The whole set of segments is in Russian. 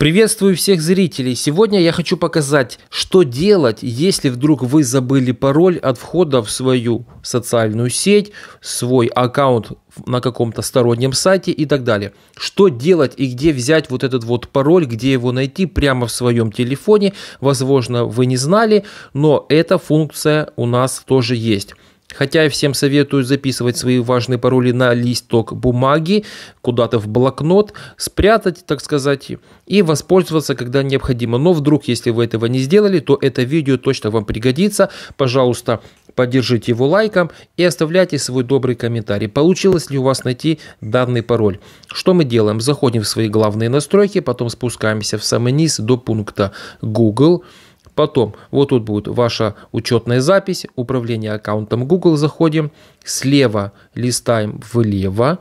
Приветствую всех зрителей. Сегодня я хочу показать, что делать, если вдруг вы забыли пароль от входа в свою социальную сеть, свой аккаунт на каком-то стороннем сайте и так далее. Что делать и где взять вот этот вот пароль, где его найти прямо в своем телефоне. Возможно, вы не знали, но эта функция у нас тоже есть. Хотя я всем советую записывать свои важные пароли на листок бумаги, куда-то в блокнот, спрятать, так сказать, и воспользоваться, когда необходимо. Но вдруг, если вы этого не сделали, то это видео точно вам пригодится. Пожалуйста, поддержите его лайком и оставляйте свой добрый комментарий. Получилось ли у вас найти данный пароль? Что мы делаем? Заходим в свои главные настройки, потом спускаемся в самый низ до пункта Google – Потом, вот тут будет ваша учетная запись, управление аккаунтом Google, заходим, слева листаем влево,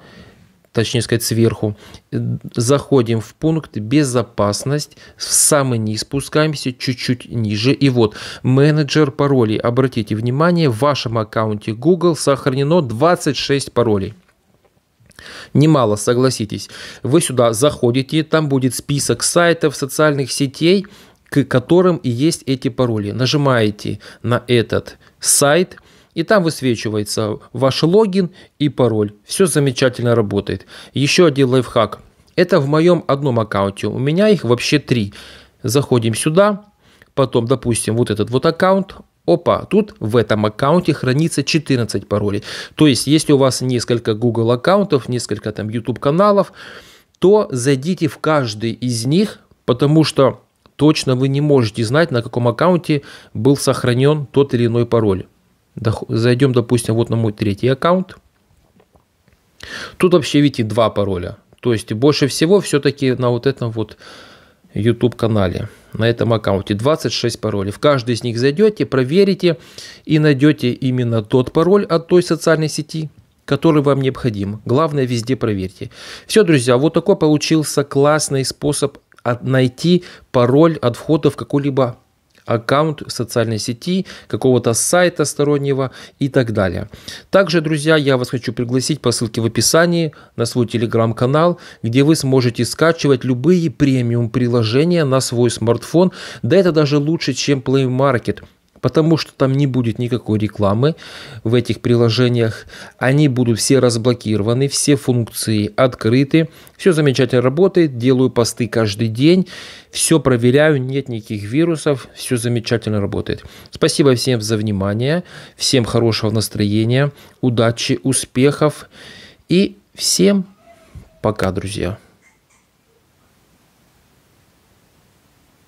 точнее сказать сверху, заходим в пункт «Безопасность», в самый низ спускаемся, чуть-чуть ниже, и вот менеджер паролей. Обратите внимание, в вашем аккаунте Google сохранено 26 паролей. Немало, согласитесь. Вы сюда заходите, там будет список сайтов, социальных сетей – к которым и есть эти пароли. Нажимаете на этот сайт, и там высвечивается ваш логин и пароль. Все замечательно работает. Еще один лайфхак. Это в моем одном аккаунте. У меня их вообще три. Заходим сюда, потом, допустим, вот этот вот аккаунт, Опа, тут в этом аккаунте хранится 14 паролей. То есть, если у вас несколько Google аккаунтов, несколько там YouTube каналов, то зайдите в каждый из них, потому что точно вы не можете знать, на каком аккаунте был сохранен тот или иной пароль. Зайдем, допустим, вот на мой третий аккаунт. Тут вообще, видите, два пароля. То есть больше всего все-таки на вот этом вот YouTube канале, на этом аккаунте 26 паролей. В каждый из них зайдете, проверите и найдете именно тот пароль от той социальной сети, который вам необходим. Главное, везде проверьте. Все, друзья, вот такой получился классный способ от, найти пароль от входа в какой-либо аккаунт социальной сети, какого-то сайта стороннего и так далее. Также, друзья, я вас хочу пригласить по ссылке в описании на свой телеграм-канал, где вы сможете скачивать любые премиум приложения на свой смартфон. Да это даже лучше, чем Play Market – потому что там не будет никакой рекламы в этих приложениях. Они будут все разблокированы, все функции открыты. Все замечательно работает, делаю посты каждый день, все проверяю, нет никаких вирусов, все замечательно работает. Спасибо всем за внимание, всем хорошего настроения, удачи, успехов и всем пока, друзья.